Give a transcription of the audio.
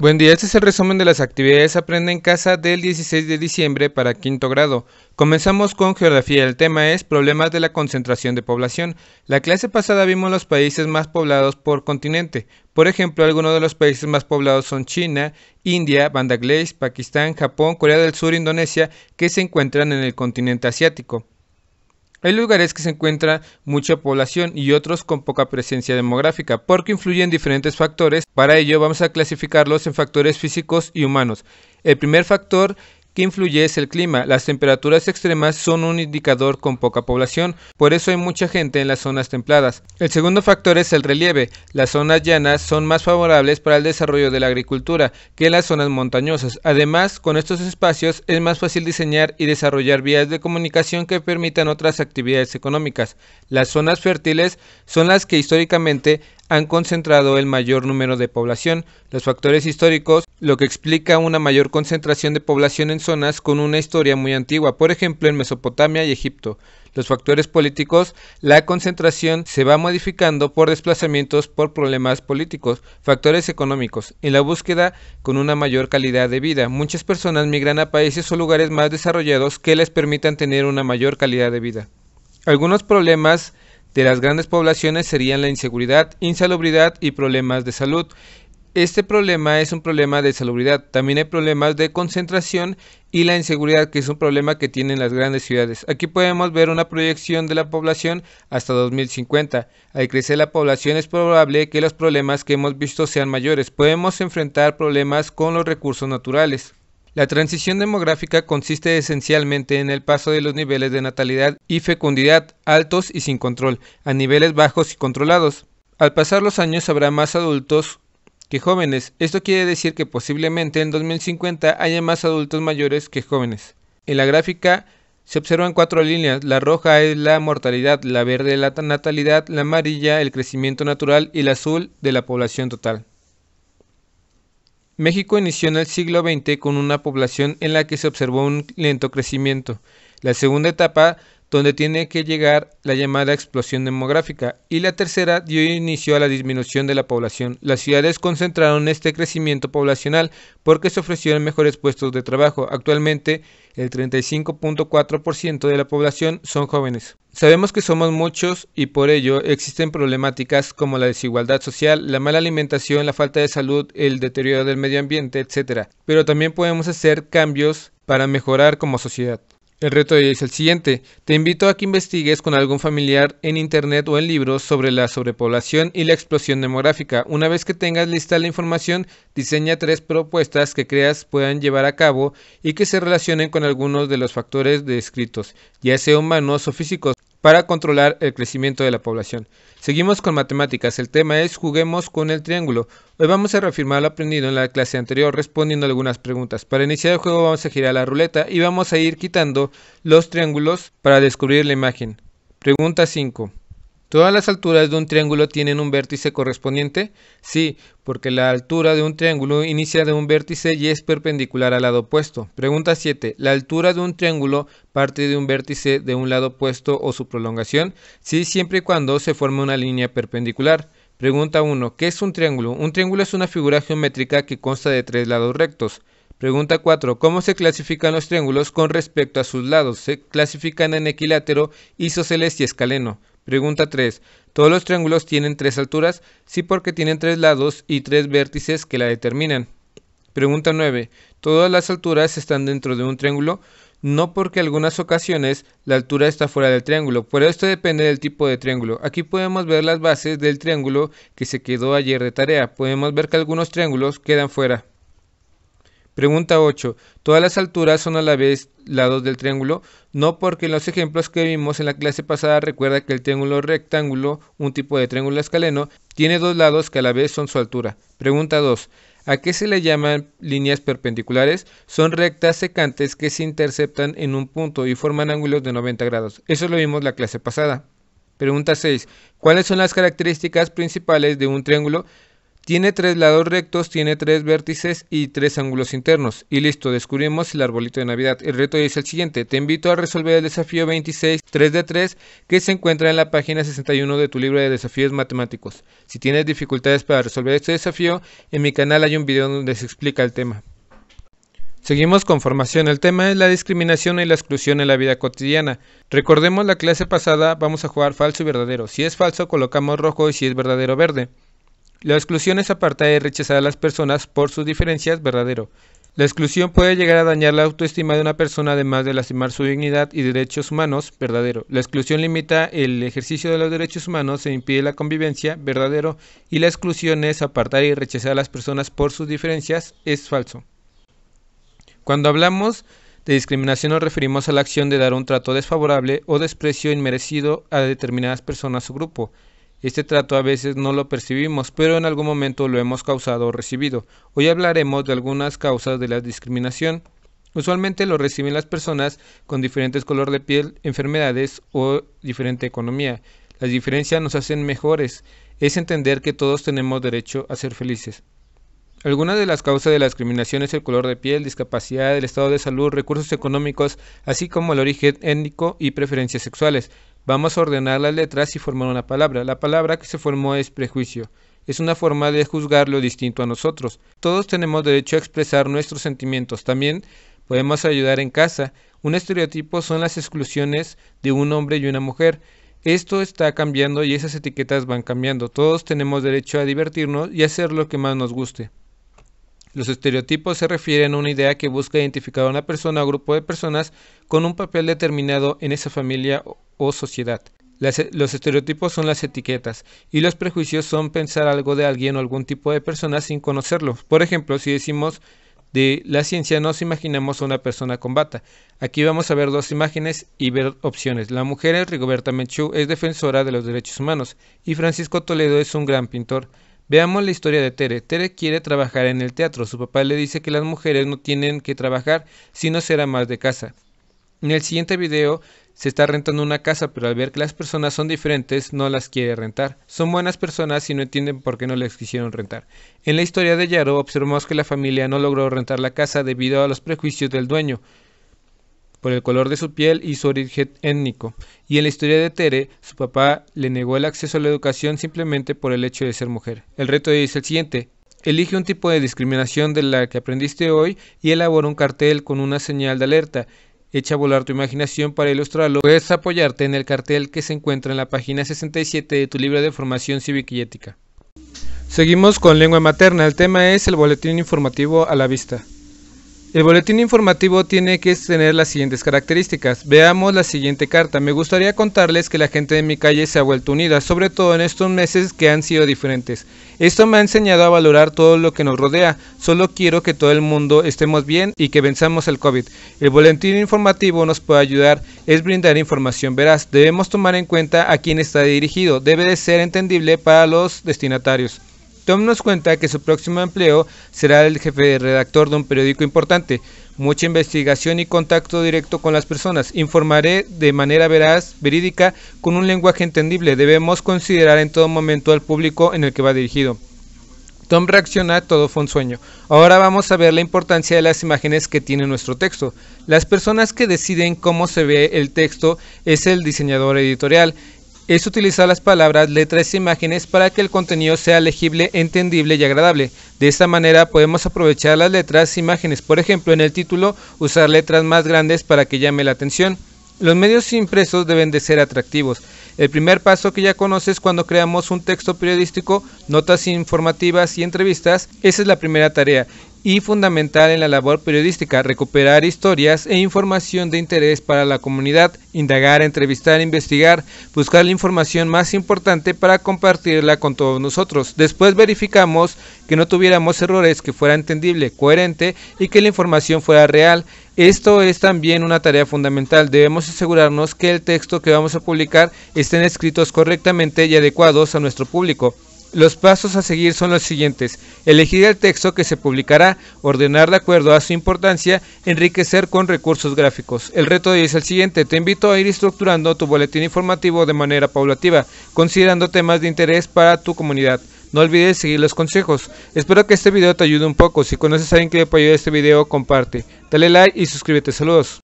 Buen día, este es el resumen de las actividades Aprende en Casa del 16 de diciembre para quinto grado. Comenzamos con geografía, el tema es problemas de la concentración de población. La clase pasada vimos los países más poblados por continente. Por ejemplo, algunos de los países más poblados son China, India, Bangladesh, Pakistán, Japón, Corea del Sur, Indonesia, que se encuentran en el continente asiático. Hay lugares que se encuentra mucha población y otros con poca presencia demográfica, porque influyen diferentes factores. Para ello vamos a clasificarlos en factores físicos y humanos. El primer factor que influye es el clima. Las temperaturas extremas son un indicador con poca población, por eso hay mucha gente en las zonas templadas. El segundo factor es el relieve. Las zonas llanas son más favorables para el desarrollo de la agricultura que las zonas montañosas. Además, con estos espacios es más fácil diseñar y desarrollar vías de comunicación que permitan otras actividades económicas. Las zonas fértiles son las que históricamente han concentrado el mayor número de población, los factores históricos, lo que explica una mayor concentración de población en zonas con una historia muy antigua, por ejemplo en Mesopotamia y Egipto. Los factores políticos, la concentración se va modificando por desplazamientos por problemas políticos, factores económicos, en la búsqueda con una mayor calidad de vida. Muchas personas migran a países o lugares más desarrollados que les permitan tener una mayor calidad de vida. Algunos problemas de las grandes poblaciones serían la inseguridad, insalubridad y problemas de salud. Este problema es un problema de salubridad, también hay problemas de concentración y la inseguridad, que es un problema que tienen las grandes ciudades. Aquí podemos ver una proyección de la población hasta 2050. Al crecer la población es probable que los problemas que hemos visto sean mayores. Podemos enfrentar problemas con los recursos naturales. La transición demográfica consiste esencialmente en el paso de los niveles de natalidad y fecundidad altos y sin control a niveles bajos y controlados. Al pasar los años habrá más adultos que jóvenes. Esto quiere decir que posiblemente en 2050 haya más adultos mayores que jóvenes. En la gráfica se observan cuatro líneas. La roja es la mortalidad, la verde la natalidad, la amarilla el crecimiento natural y la azul de la población total. México inició en el siglo XX con una población en la que se observó un lento crecimiento. La segunda etapa donde tiene que llegar la llamada explosión demográfica, y la tercera dio inicio a la disminución de la población. Las ciudades concentraron este crecimiento poblacional porque se ofrecieron mejores puestos de trabajo. Actualmente, el 35.4% de la población son jóvenes. Sabemos que somos muchos y por ello existen problemáticas como la desigualdad social, la mala alimentación, la falta de salud, el deterioro del medio ambiente, etc. Pero también podemos hacer cambios para mejorar como sociedad. El reto de hoy es el siguiente. Te invito a que investigues con algún familiar en internet o en libros sobre la sobrepoblación y la explosión demográfica. Una vez que tengas lista la información, diseña tres propuestas que creas puedan llevar a cabo y que se relacionen con algunos de los factores descritos, ya sea humanos o físicos para controlar el crecimiento de la población. Seguimos con matemáticas, el tema es juguemos con el triángulo. Hoy vamos a reafirmar lo aprendido en la clase anterior respondiendo algunas preguntas. Para iniciar el juego vamos a girar la ruleta y vamos a ir quitando los triángulos para descubrir la imagen. Pregunta 5. ¿Todas las alturas de un triángulo tienen un vértice correspondiente? Sí, porque la altura de un triángulo inicia de un vértice y es perpendicular al lado opuesto. Pregunta 7. ¿La altura de un triángulo parte de un vértice de un lado opuesto o su prolongación? Sí, siempre y cuando se forme una línea perpendicular. Pregunta 1. ¿Qué es un triángulo? Un triángulo es una figura geométrica que consta de tres lados rectos. Pregunta 4. ¿Cómo se clasifican los triángulos con respecto a sus lados? Se clasifican en equilátero, isósceles y escaleno. Pregunta 3. ¿Todos los triángulos tienen tres alturas? Sí, porque tienen tres lados y tres vértices que la determinan. Pregunta 9. ¿Todas las alturas están dentro de un triángulo? No porque en algunas ocasiones la altura está fuera del triángulo, pero esto depende del tipo de triángulo. Aquí podemos ver las bases del triángulo que se quedó ayer de tarea. Podemos ver que algunos triángulos quedan fuera. Pregunta 8. ¿Todas las alturas son a la vez lados del triángulo? No, porque en los ejemplos que vimos en la clase pasada recuerda que el triángulo rectángulo, un tipo de triángulo escaleno, tiene dos lados que a la vez son su altura. Pregunta 2. ¿A qué se le llaman líneas perpendiculares? Son rectas secantes que se interceptan en un punto y forman ángulos de 90 grados. Eso lo vimos la clase pasada. Pregunta 6. ¿Cuáles son las características principales de un triángulo? Tiene tres lados rectos, tiene tres vértices y tres ángulos internos. Y listo, descubrimos el arbolito de Navidad. El reto es el siguiente. Te invito a resolver el desafío 26 3 de 3 que se encuentra en la página 61 de tu libro de desafíos matemáticos. Si tienes dificultades para resolver este desafío, en mi canal hay un video donde se explica el tema. Seguimos con formación. El tema es la discriminación y la exclusión en la vida cotidiana. Recordemos la clase pasada, vamos a jugar falso y verdadero. Si es falso, colocamos rojo y si es verdadero, verde. La exclusión es apartar y rechazar a las personas por sus diferencias, verdadero. La exclusión puede llegar a dañar la autoestima de una persona además de lastimar su dignidad y derechos humanos, verdadero. La exclusión limita el ejercicio de los derechos humanos e impide la convivencia, verdadero. Y la exclusión es apartar y rechazar a las personas por sus diferencias, es falso. Cuando hablamos de discriminación nos referimos a la acción de dar un trato desfavorable o desprecio inmerecido a determinadas personas o grupo. Este trato a veces no lo percibimos, pero en algún momento lo hemos causado o recibido. Hoy hablaremos de algunas causas de la discriminación. Usualmente lo reciben las personas con diferentes color de piel, enfermedades o diferente economía. Las diferencias nos hacen mejores. Es entender que todos tenemos derecho a ser felices. Algunas de las causas de la discriminación es el color de piel, discapacidad, el estado de salud, recursos económicos, así como el origen étnico y preferencias sexuales. Vamos a ordenar las letras y formar una palabra. La palabra que se formó es prejuicio. Es una forma de juzgar lo distinto a nosotros. Todos tenemos derecho a expresar nuestros sentimientos. También podemos ayudar en casa. Un estereotipo son las exclusiones de un hombre y una mujer. Esto está cambiando y esas etiquetas van cambiando. Todos tenemos derecho a divertirnos y hacer lo que más nos guste. Los estereotipos se refieren a una idea que busca identificar a una persona o grupo de personas con un papel determinado en esa familia o o sociedad. E, los estereotipos son las etiquetas y los prejuicios son pensar algo de alguien o algún tipo de persona sin conocerlo. Por ejemplo, si decimos de la ciencia nos imaginamos a una persona con bata. Aquí vamos a ver dos imágenes y ver opciones. La mujer es Rigoberta Menchú, es defensora de los derechos humanos y Francisco Toledo es un gran pintor. Veamos la historia de Tere. Tere quiere trabajar en el teatro. Su papá le dice que las mujeres no tienen que trabajar, sino ser más de casa. En el siguiente video se está rentando una casa, pero al ver que las personas son diferentes, no las quiere rentar. Son buenas personas y no entienden por qué no les quisieron rentar. En la historia de Yaro observamos que la familia no logró rentar la casa debido a los prejuicios del dueño, por el color de su piel y su origen étnico. Y en la historia de Tere, su papá le negó el acceso a la educación simplemente por el hecho de ser mujer. El reto es el siguiente. Elige un tipo de discriminación de la que aprendiste hoy y elabora un cartel con una señal de alerta. Echa a volar tu imaginación para ilustrarlo. Puedes apoyarte en el cartel que se encuentra en la página 67 de tu libro de formación cívica y ética. Seguimos con lengua materna. El tema es el boletín informativo a la vista. El boletín informativo tiene que tener las siguientes características. Veamos la siguiente carta. Me gustaría contarles que la gente de mi calle se ha vuelto unida, sobre todo en estos meses que han sido diferentes. Esto me ha enseñado a valorar todo lo que nos rodea. Solo quiero que todo el mundo estemos bien y que venzamos el COVID. El boletín informativo nos puede ayudar, es brindar información veraz. Debemos tomar en cuenta a quién está dirigido. Debe de ser entendible para los destinatarios. Tom nos cuenta que su próximo empleo será el jefe de redactor de un periódico importante. Mucha investigación y contacto directo con las personas. Informaré de manera veraz, verídica, con un lenguaje entendible. Debemos considerar en todo momento al público en el que va dirigido. Tom reacciona, todo fue un sueño. Ahora vamos a ver la importancia de las imágenes que tiene nuestro texto. Las personas que deciden cómo se ve el texto es el diseñador editorial es utilizar las palabras, letras e imágenes para que el contenido sea legible, entendible y agradable. De esta manera podemos aprovechar las letras e imágenes, por ejemplo en el título usar letras más grandes para que llame la atención. Los medios impresos deben de ser atractivos. El primer paso que ya conoces cuando creamos un texto periodístico, notas informativas y entrevistas, esa es la primera tarea y fundamental en la labor periodística, recuperar historias e información de interés para la comunidad, indagar, entrevistar, investigar, buscar la información más importante para compartirla con todos nosotros. Después verificamos que no tuviéramos errores, que fuera entendible, coherente y que la información fuera real. Esto es también una tarea fundamental. Debemos asegurarnos que el texto que vamos a publicar estén escritos correctamente y adecuados a nuestro público. Los pasos a seguir son los siguientes. Elegir el texto que se publicará, ordenar de acuerdo a su importancia, enriquecer con recursos gráficos. El reto de hoy es el siguiente. Te invito a ir estructurando tu boletín informativo de manera paulativa, considerando temas de interés para tu comunidad. No olvides seguir los consejos. Espero que este video te ayude un poco. Si conoces a alguien que le puede ayudar este video, comparte. Dale like y suscríbete. Saludos.